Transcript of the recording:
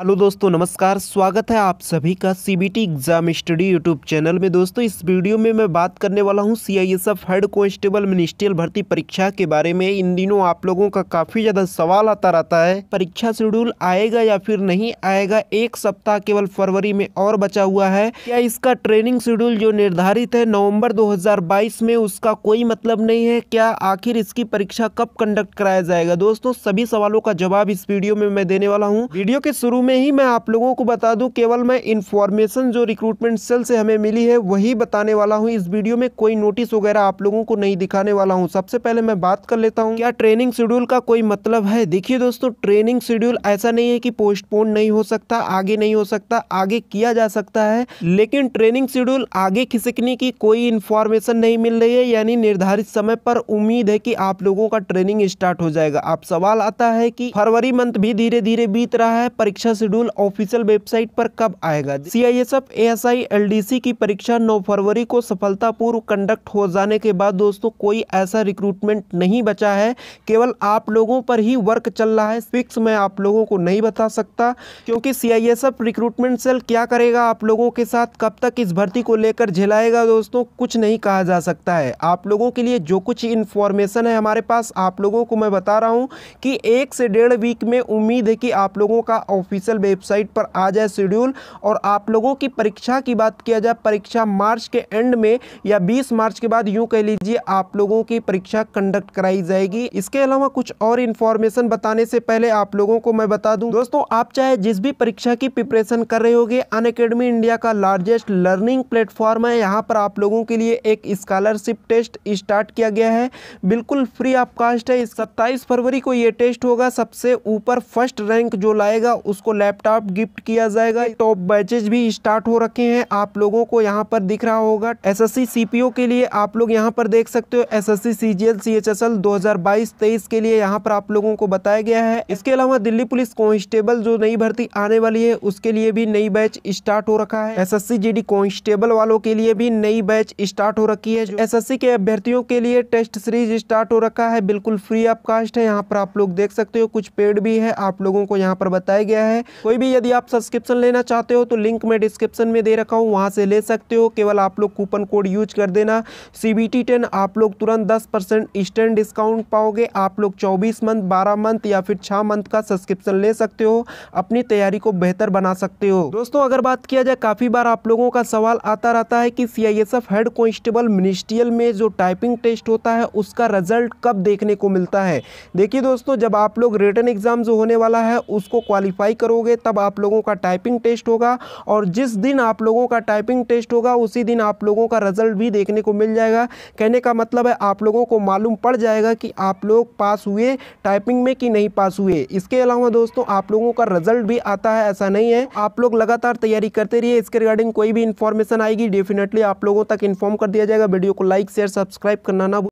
hello दोस्तों नमस्कार स्वागत है आप सभी का CBT exam study YouTube channel में दोस्तों इस वीडियो में मैं बात करने वाला हूं एफ हेड कांस्टेबल मिनिस्ट्रियल भर्ती परीक्षा के बारे में इन दिनों आप लोगों का काफ़ी ज़्यादा सवाल आता रहता है परीक्षा शेड्यूल आएगा या फिर नहीं आएगा एक सप्ताह केवल फरवरी में और बचा हुआ है या इसका ट्रेनिंग शेड्यूल जो निर्धारित है नवम्बर दो में उसका कोई मतलब नहीं है क्या आखिर इसकी परीक्षा कब कंडक्ट कराया जाएगा दोस्तों सभी सवालों का जवाब इस वीडियो में मैं देने वाला हूँ वीडियो के शुरू में ही मैं आप लोगों को बता दूं केवल मैं इन्फॉर्मेशन जो रिक्रूटमेंट सेल से हमें मिली है वही बताने वाला हूं इस वीडियो में कोई नोटिस वगैरह आप लोगों को नहीं दिखाने वाला हूं सबसे पहले मैं बात कर लेता हूं क्या ट्रेनिंग शेड्यूल का कोई मतलब है देखिए दोस्तों ट्रेनिंग शेड्यूल ऐसा नहीं है कि पोस्टपोन नहीं हो सकता आगे नहीं हो सकता आगे किया जा सकता है लेकिन ट्रेनिंग शेड्यूल आगे खिसकने की कोई इन्फॉर्मेशन नहीं मिल रही है यानी निर्धारित समय पर उम्मीद है कि आप लोगों का ट्रेनिंग स्टार्ट हो जाएगा आप सवाल आता है कि फरवरी मंथ भी धीरे धीरे बीत रहा है परीक्षा शेड्यूल ऑफिशियल वेबसाइट पर कब आएगा C I S F S I L D C की परीक्षा 9 फरवरी को सफलतापूर्व कंडक्ट हो जाने के बाद दोस्तों कोई ऐसा रिक्रूटमेंट नहीं बचा है केवल आप लोगों पर ही वर्क चल रहा है फिक्स मैं आप लोगों को नहीं बता सकता क्योंकि C I S F recruitment cell क्या करेगा आप लोगों के साथ कब तक इस भर्ती को लेकर झेलाएगा दोस्तों कुछ नहीं कहा जा सकता है आप लोगों के लिए जो कुछ इन्फॉर्मेशन है हमारे पास आप लोगों को मैं बता रहा हूँ कि एक से डेढ़ वीक में उम्मीद है कि आप लोगों का ऑफिस ऑफिशियल वेबसाइट पर आ जाए शेड्यूल और आप लोगों की परीक्षा की बात किया जाए परीक्षा मार्च के एंड में या बीस मार्च के बाद यूँ कह लीजिए आप लोगों की परीक्षा कंडक्ट कराई जाएगी इसके अलावा कुछ और इन्फॉर्मेशन बताने से पहले आप लोगों को मैं बता दूँ दोस्तों आप चाहे जिस भी परीक्षा की प्रिपरेशन कर रहे होगे अन अकेडमी इंडिया का लार्जेस्ट लर्निंग प्लेटफॉर्म है यहाँ पर आप लोगों के लिए एक स्कॉलरशिप टेस्ट स्टार्ट किया गया है बिल्कुल फ्री ऑफ कास्ट है सत्ताईस फरवरी को ये टेस्ट होगा सबसे ऊपर फर्स्ट रैंक जो लाएगा उसको लैपटॉप गिफ्ट किया जाएगा टॉप बैचेज भी स्टार्ट हो रखे हैं आप लोगों को यहाँ पर दिख रहा होगा एस एस सी के लिए आप लोग यहाँ पर देख सकते हो S S C C G L C H S L दो के लिए यहाँ पर आप लोगों को बताया गया है इसके अलावा दिल्ली पुलिस कॉन्स्टेबल जो नई भर्ती आने वाली है उसके लिए भी नई बैच स्टार्ट हो रखा है एस एस कांस्टेबल वालों के लिए भी नई बैच स्टार्ट हो रखी है एस के अभ्यर्थियों के लिए टेस्ट सीरीज स्टार्ट हो रखा है बिल्कुल फ्री ऑफ कास्ट है यहाँ पर आप लोग देख सकते हो कुछ पेड भी है आप लोगों को यहाँ पर बताया गया है कोई भी यदि आप सब्सक्रिप्शन लेना चाहते हो तो लिंक मैं डिस्क्रिप्शन में दे रखा हूँ वहाँ से ले सकते हो केवल आप लोग कूपन कोड यूज कर देना सी बी टी टेन आप लोग तुरंत दस परसेंट ईस्टर्न डिस्काउंट पाओगे आप लोग चौबीस मंथ बारह मंथ या फिर छः मंथ का सब्सक्रिप्शन ले सकते हो अपनी तैयारी को बेहतर बना सकते हो दोस्तों अगर बात किया जाए काफ़ी बार आप लोगों का सवाल आता रहता है कि C I S F head constable ministerial में जो टाइपिंग टेस्ट होता है उसका रिजल्ट कब देखने को मिलता है देखिए दोस्तों जब आप लोग रिटर्न एग्जाम जो होने वाला है उसको क्वालिफाई करोगे तब आप लोगों का टाइपिंग टेस्ट होगा और जिस दिन आप लोगों का टाइपिंग टेस्ट होगा उसी दिन आप लोगों का रिजल्ट भी देखने को मिल जाएगा कहने का मतलब है आप लोगों को मालूम पड़ जाएगा कि आप लोग पास हुए टाइपिंग में कि नहीं पास हुए इसके अलावा दोस्तों आप लोगों का रिजल्ट भी आता है ऐसा नहीं है आप लोग लगातार तैयारी करते रहिए इसके रिगार्डिंग कोई भी इन्फॉर्मेशन आएगी डेफिनेटली आप लोगों तक इन्फॉर्म कर दिया जाएगा वीडियो को लाइक शेयर सब्सक्राइब करना ना